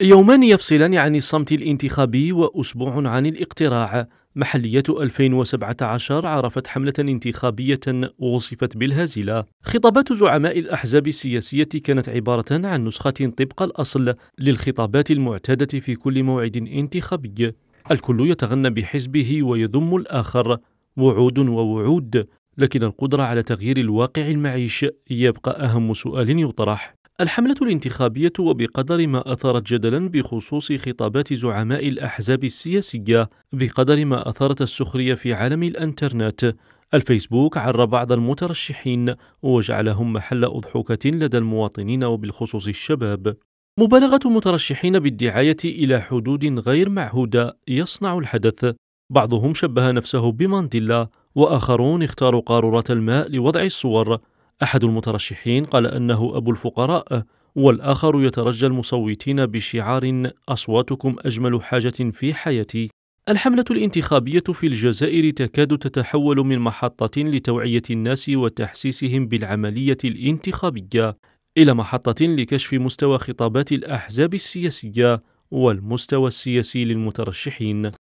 يومان يفصلان عن الصمت الانتخابي وأسبوع عن الاقتراع محلية 2017 عرفت حملة انتخابية وصفت بالهزيلة. خطابات زعماء الأحزاب السياسية كانت عبارة عن نسخة طبق الأصل للخطابات المعتادة في كل موعد انتخابي. الكل يتغنى بحزبه ويذم الآخر وعود ووعود، لكن القدرة على تغيير الواقع المعيش يبقى أهم سؤال يطرح. الحملة الانتخابية وبقدر ما أثارت جدلا بخصوص خطابات زعماء الأحزاب السياسية بقدر ما أثارت السخرية في عالم الأنترنت الفيسبوك عر بعض المترشحين وجعلهم محل أضحوكة لدى المواطنين وبالخصوص الشباب مبالغة المترشحين بالدعاية إلى حدود غير معهودة يصنع الحدث بعضهم شبه نفسه بمانديلا وآخرون اختاروا قارورة الماء لوضع الصور أحد المترشحين قال أنه أبو الفقراء والآخر يترجى المصوتين بشعار أصواتكم أجمل حاجة في حياتي الحملة الانتخابية في الجزائر تكاد تتحول من محطة لتوعية الناس وتحسيسهم بالعملية الانتخابية إلى محطة لكشف مستوى خطابات الأحزاب السياسية والمستوى السياسي للمترشحين